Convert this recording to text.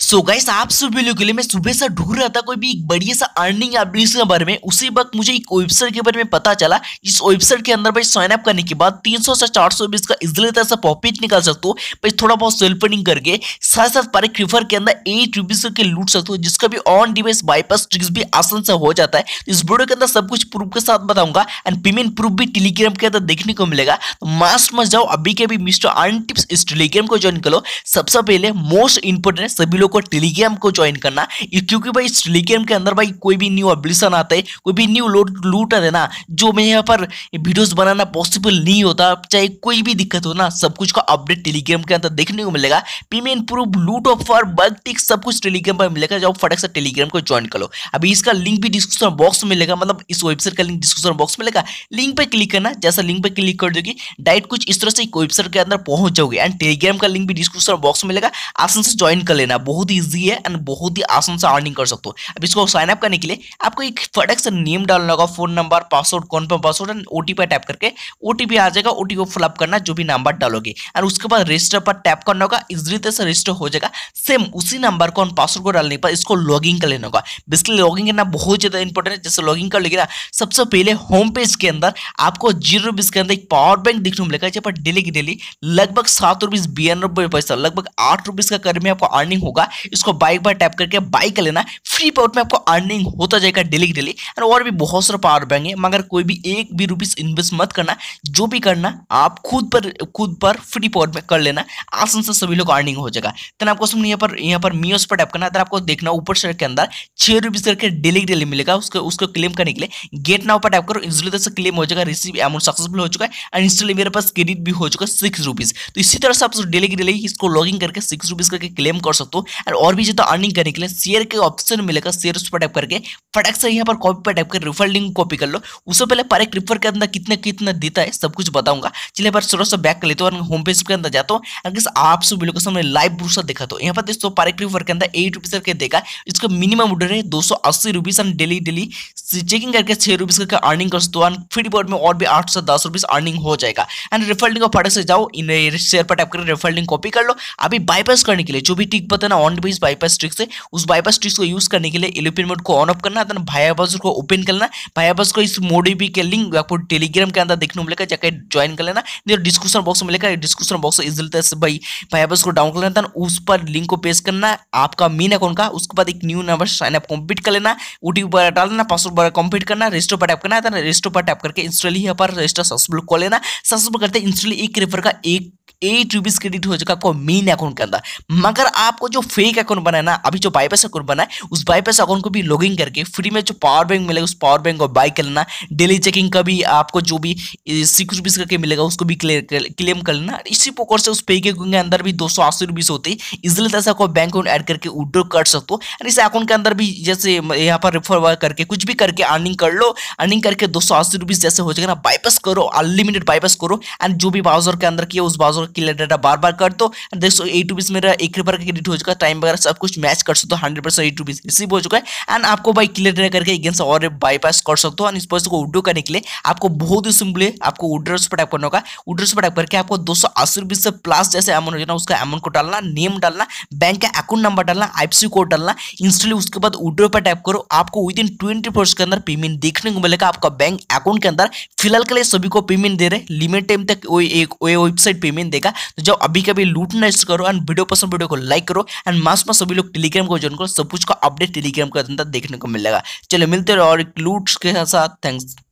सो so guys आप सब video के लिए मैं सुबह से ढूंढ रहा था कोई भी एक बढ़िया सा अर्निंग अपडेट्स के बारे में उसी वक्त मुझे एक वेबसाइट के बारे में पता चला जिस वेबसाइट के अंदर भाई साइन अप करने के बाद 300 से 400 सौ बीस का इजिली तरह से प्रॉफिट निकाल सकते हो भाई थोड़ा बहुत सेल्फ अर्निंग करके साथ साथ पारे क्रीफर के अंदर एट रुपीज करके लूट सकते हो जिसका भी ऑन डिवाइस बाईपास ट्रिक्स भी आसान से हो जाता है इस वीडियो के अंदर सब कुछ प्रूफ के साथ बताऊंगा एंड पेमेंट प्रूफ भी टेलीग्राम के अंदर देखने को मिलेगा तो मास्ट मस्ट जाओ अभी के अभी मिस्टर अर्न टिप्स इस टेलीग्राम को ज्वाइन करो सबसे पहले मोस्ट इंपोर्टेंट सभी लोग को टेलीग्राम को ज्वाइन करना क्योंकि भाई इस टेलीग्राम के अंदर भाई कोई भी न्यू अपलिशन आता है कोई भी न्यू लूट लूटर है ना जो मैं यहाँ पर वीडियोस बनाना पॉसिबल नहीं होता चाहे कोई भी दिक्कत हो ना सब कुछ का अपडेट टेलीग्राम के अंदर देखने को मिलेगा payment proof loot offer bulk tick सब कुछ टेलीग्राम पर मिलेगा जब फटक से टेलीग्राम को ज्वाइन कर लो अभी इसका लिंक भी डिस्क्रिप्शन बॉक्स में मिलेगा मतलब इस वेबसाइट का लिंक डिस्क्रिप्शन बॉक्स में मिलेगा लिंक पर क्लिक करना जैसा लिंक पर क्लिक कर दोगे डायरेक्ट कुछ इस तरह से वेबसाइट के अंदर पहुंच जाओगे एंड टेलीग्राम का लिंक भी डिस्क्रिप्शन बॉक्स में मिलेगा आसान से ज्वाइन कर लेना बहुत ही ईजी है एंड बहुत ही आसान से अर्निंग कर सकते हो अब इसको साइन अप करने के लिए आपको एक फटक से नेम डालना होगा फोन नंबर पासवर्ड कौन पर पासवर्ड एंड ओ टाइप करके ओ आ जाएगा ओ को फ्लप करना जो भी नंबर डालोगे एंड उसके बाद रजिस्टर पर टैप करना होगा इस तरीके से रजिस्टर हो जाएगा सेम उसी नंबर को पासवर्ड को डालने पर इसको लॉगिंग कर लेना होगा बेसिकली लॉगिंग करना बहुत ज़्यादा इंपॉर्टेंट है जैसे लॉगिंग कर लेगी ना सबसे पहले होम पेज के अंदर आपको जीरो रुपीज़ के अंदर एक पावर बैंक देखने को मिलेगा जहाँ पर डेली की डेली लगभग सात रुपीज़ बयानबे पैसा लगभग आठ रुपीज़ का करीब में आपको अर्निंग होगा होगा इसको बाइक पर टैप करके बाइक लेना फ्री पाउट में आपको अर्निंग होता जाएगा डेली डेली एंड और भी बहुत सारे पावर बैंक है मगर कोई भी एक भी रुपीज इन्वेस्ट मत करना जो भी करना आप खुद पर खुद पर फ्री पाउट में कर लेना आसान से सभी लोग अर्निंग हो जाएगा देन आपको सुन यहाँ पर यहाँ पर मियोस पर टैप करना देन आपको देखना ऊपर शेयर के अंदर छह रुपीज़ करके डेली डेली मिलेगा उसको उसको क्लेम करने के लिए गेट नाउ पर टैप करो इजिली से क्लेम हो जाएगा रिसीव अमाउंट सक्सेसफुल हो चुका है एंड इंस्टली मेरे पास क्रेडिट भी हो चुका है सिक्स रुपीज़ तो इसी तरह से आप डेली की डेली इसको लॉग करके सिक्स रुपीज़ करके क्लेम कर सकते हो एंड और भी ज़्यादा अर्निंग तो करने के लिए शेयर के ऑप्शन मिलेगा शेयर उस पर टाइप करके फटक से यहाँ पर कॉपी पर टाइप कर रिफर लिंक कॉपी कर लो उससे पहले पर एक रिफर के अंदर कितने कितना देता है सब कुछ बताऊंगा चलिए पर सोलह सौ बैक कर लेते हो होम पेज के अंदर जाता हूँ अगर आप सब वीडियो सामने लाइव ब्रूसा देखा तो यहाँ पर दोस्तों पर एक रिफर के अंदर एट रुपीज़ करके देखा इसका मिनिमम ऑर्डर है दो सौ अस्सी rupees and daily daily checking करके छह रुपीज़ करके अर्निंग कर सकते हो एंड फ्री बोर्ड में और भी आठ सौ दस रुपीज़ अर्निंग हो जाएगा एंड रिफर लिंक फटक से जाओ इन शेयर पर टाइप कर रिफर लिंक कॉपी कर लो अभी बाईपास करने के लिए जो भी टिक बताना ऑन डिवाइस बाईपास ट्रिक्स है उस बाईपास ट्रिक्स को यूज करने के लिए एलोपिन मोड को ऑन ऑफ करना था बाईपास को ओपन करना बाईपास को इस मोड भी के लिंक आपको टेलीग्राम के अंदर देखने को मिलेगा जाकर ज्वाइन कर लेना डिस्क्रिप्शन बॉक्स में मिलेगा डिस्क्रिप्शन बॉक्स इस तरह से भाई बाईपास को डाउन कर लेना था उस पर लिंक को पेश करना आपका मेन अकाउंट का उसके बाद एक new number sign up complete कर लेना ओटीपी पर डाल देना पासवर्ड पर कंप्लीट करना रजिस्टर पर टैप करना था रजिस्टर पर टैप करके इंस्टॉल ही पर रजिस्टर सक्सेसफुल कर लेना सक्सेसफुल करते इंस्टॉल एक रेफर का एक एट चौबीस क्रेडिट हो जाएगा आपको मेन अकाउंट के अंदर मगर आपको जो फेक अकाउंट बना है ना अभी जो बाईपास अकाउंट बना है उस बाईपास अकाउंट को भी इन करके फ्री में जो पावर बैंक मिलेगा उस पावर बैंक को बाई कर लेना डेली चेकिंग का भी आपको जो भी सिक्स रुपीज़ करके मिलेगा उसको भी क्लेम कर लेना इसी प्रकार से उस पे के अकाउंट के अंदर भी दो सौ अस्सी रुपीज़ होते हैं इसलिए तरह से आपको बैंक अकाउंट ऐड करके विड्रो कर सकते हो और इस अकाउंट के अंदर भी जैसे यहाँ पर रेफर करके कुछ भी करके अर्निंग कर लो अर्निंग करके दो सौ अस्सी रुपीज़ जैसे हो जाएगा ना बाईपास करो अनलिमिटेड बाईपास करो एंड जो भी ब्राउजर के अंदर किया उस ब्राउजर क्लियर डाटा बार बार कर दो देख सो एट रुपीज़ मेरा एक रुपये का क्रेडिट हो चुका है टाइम वगैरह सब कुछ मैच कर सकते हो hundred percent eight rupees receive हो चुका है एंड आपको भाई क्लियर डाटा करके एक और बाईपास कर सकते हो इस पैसे को उड्रो करने के लिए आपको बहुत ही सिंपल है आपको उड्रो से टाइप करना होगा उड्रो से टाइप करके आपको दो सौ अस्सी रुपीज़ से प्लस जैसे अमाउंट हो जाना उसका अमाउंट को डालना नेम डालना बैंक का अकाउंट नंबर डालना आईपीसी कोड डालना इंस्टेंटली उसके बाद उड्रो पर टाइप करो आपको विद इन ट्वेंटी फोर्स के अंदर पेमेंट देखने को मिलेगा आपका बैंक अकाउंट के अंदर फिलहाल के लिए सभी को पेमेंट दे रहे लिमिट टाइम तक वेबसाइट पेमेंट देगा तो जब अभी कभी लूटना करो एंड वीडियो पसंद वीडियो को लाइक करो एंड मास मास सभी लोग टेलीग्राम को ज्वाइन करो सब कुछ का अपडेट टेलीग्राम के अंदर देखने को मिलेगा चलो मिलते रहो और लूट्स के साथ थैंक्स